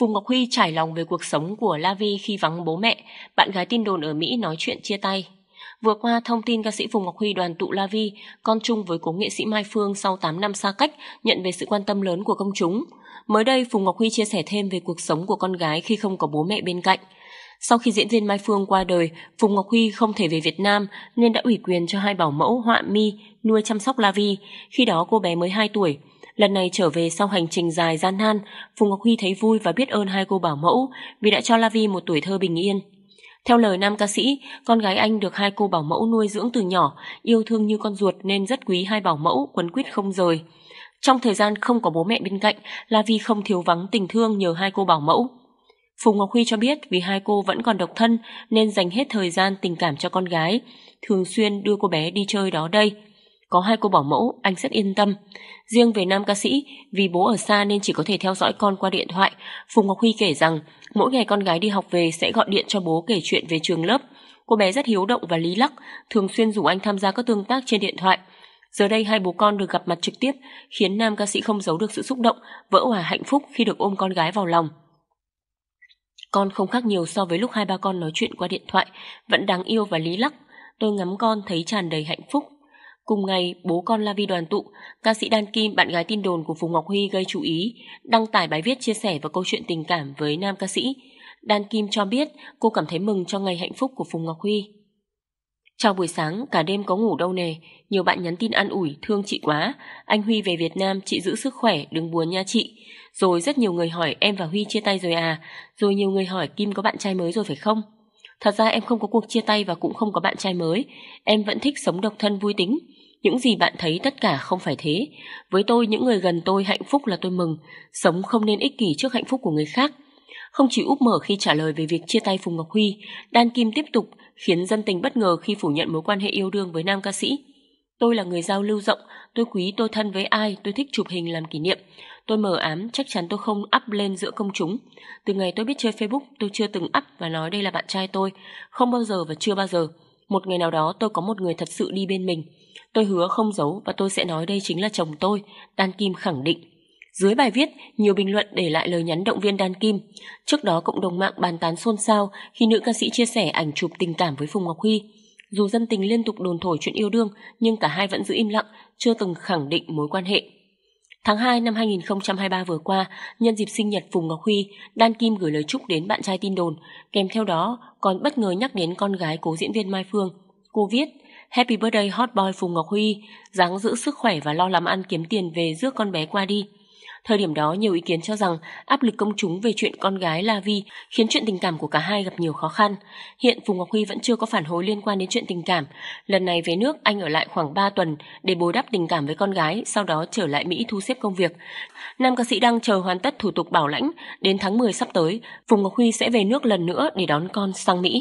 Phùng Ngọc Huy trải lòng về cuộc sống của La Vi khi vắng bố mẹ, bạn gái tin đồn ở Mỹ nói chuyện chia tay. Vừa qua, thông tin ca sĩ Phùng Ngọc Huy đoàn tụ La Vi, con chung với cố nghệ sĩ Mai Phương sau 8 năm xa cách, nhận về sự quan tâm lớn của công chúng. Mới đây, Phùng Ngọc Huy chia sẻ thêm về cuộc sống của con gái khi không có bố mẹ bên cạnh. Sau khi diễn viên Mai Phương qua đời, Phùng Ngọc Huy không thể về Việt Nam nên đã ủy quyền cho hai bảo mẫu Họa Mi nuôi chăm sóc La Vi, khi đó cô bé mới 2 tuổi. Lần này trở về sau hành trình dài gian nan, Phùng Ngọc Huy thấy vui và biết ơn hai cô bảo mẫu vì đã cho La Vi một tuổi thơ bình yên. Theo lời nam ca sĩ, con gái anh được hai cô bảo mẫu nuôi dưỡng từ nhỏ, yêu thương như con ruột nên rất quý hai bảo mẫu, quấn quýt không rời. Trong thời gian không có bố mẹ bên cạnh, La Vi không thiếu vắng tình thương nhờ hai cô bảo mẫu. Phùng Ngọc Huy cho biết vì hai cô vẫn còn độc thân nên dành hết thời gian tình cảm cho con gái, thường xuyên đưa cô bé đi chơi đó đây có hai cô bảo mẫu, anh rất yên tâm. Riêng về nam ca sĩ, vì bố ở xa nên chỉ có thể theo dõi con qua điện thoại, Phùng Ngọc Huy kể rằng mỗi ngày con gái đi học về sẽ gọi điện cho bố kể chuyện về trường lớp. Cô bé rất hiếu động và lý lắc, thường xuyên rủ anh tham gia các tương tác trên điện thoại. Giờ đây hai bố con được gặp mặt trực tiếp, khiến nam ca sĩ không giấu được sự xúc động, vỡ hòa hạnh phúc khi được ôm con gái vào lòng. Con không khác nhiều so với lúc hai ba con nói chuyện qua điện thoại, vẫn đáng yêu và lý lắc. Tôi ngắm con thấy tràn đầy hạnh phúc, Cùng ngày, bố con La Vi đoàn tụ, ca sĩ Đan Kim, bạn gái tin đồn của Phùng Ngọc Huy gây chú ý, đăng tải bài viết chia sẻ và câu chuyện tình cảm với nam ca sĩ. Đan Kim cho biết cô cảm thấy mừng cho ngày hạnh phúc của Phùng Ngọc Huy. Chào buổi sáng, cả đêm có ngủ đâu nè, nhiều bạn nhắn tin an ủi, thương chị quá, anh Huy về Việt Nam, chị giữ sức khỏe, đừng buồn nha chị. Rồi rất nhiều người hỏi em và Huy chia tay rồi à, rồi nhiều người hỏi Kim có bạn trai mới rồi phải không? Thật ra em không có cuộc chia tay và cũng không có bạn trai mới, em vẫn thích sống độc thân vui tính. Những gì bạn thấy tất cả không phải thế. Với tôi, những người gần tôi hạnh phúc là tôi mừng. Sống không nên ích kỷ trước hạnh phúc của người khác. Không chỉ úp mở khi trả lời về việc chia tay Phùng Ngọc Huy, Đan Kim tiếp tục khiến dân tình bất ngờ khi phủ nhận mối quan hệ yêu đương với nam ca sĩ. Tôi là người giao lưu rộng, tôi quý tôi thân với ai, tôi thích chụp hình làm kỷ niệm. Tôi mờ ám, chắc chắn tôi không up lên giữa công chúng. Từ ngày tôi biết chơi Facebook, tôi chưa từng up và nói đây là bạn trai tôi, không bao giờ và chưa bao giờ một ngày nào đó tôi có một người thật sự đi bên mình. Tôi hứa không giấu và tôi sẽ nói đây chính là chồng tôi, Đan Kim khẳng định. Dưới bài viết, nhiều bình luận để lại lời nhắn động viên Đan Kim. Trước đó cộng đồng mạng bàn tán xôn xao khi nữ ca sĩ chia sẻ ảnh chụp tình cảm với Phùng Ngọc Huy. Dù dân tình liên tục đồn thổi chuyện yêu đương, nhưng cả hai vẫn giữ im lặng, chưa từng khẳng định mối quan hệ. Tháng 2 năm 2023 vừa qua, nhân dịp sinh nhật Phùng Ngọc Huy, Đan Kim gửi lời chúc đến bạn trai tin đồn, kèm theo đó còn bất ngờ nhắc đến con gái cố diễn viên Mai Phương. Cô viết, Happy birthday hot boy Phùng Ngọc Huy, dáng giữ sức khỏe và lo làm ăn kiếm tiền về rước con bé qua đi. Thời điểm đó, nhiều ý kiến cho rằng áp lực công chúng về chuyện con gái La Vi khiến chuyện tình cảm của cả hai gặp nhiều khó khăn. Hiện Phùng Ngọc Huy vẫn chưa có phản hồi liên quan đến chuyện tình cảm. Lần này về nước, anh ở lại khoảng 3 tuần để bồi đắp tình cảm với con gái, sau đó trở lại Mỹ thu xếp công việc. Nam ca sĩ đang chờ hoàn tất thủ tục bảo lãnh. Đến tháng 10 sắp tới, Phùng Ngọc Huy sẽ về nước lần nữa để đón con sang Mỹ.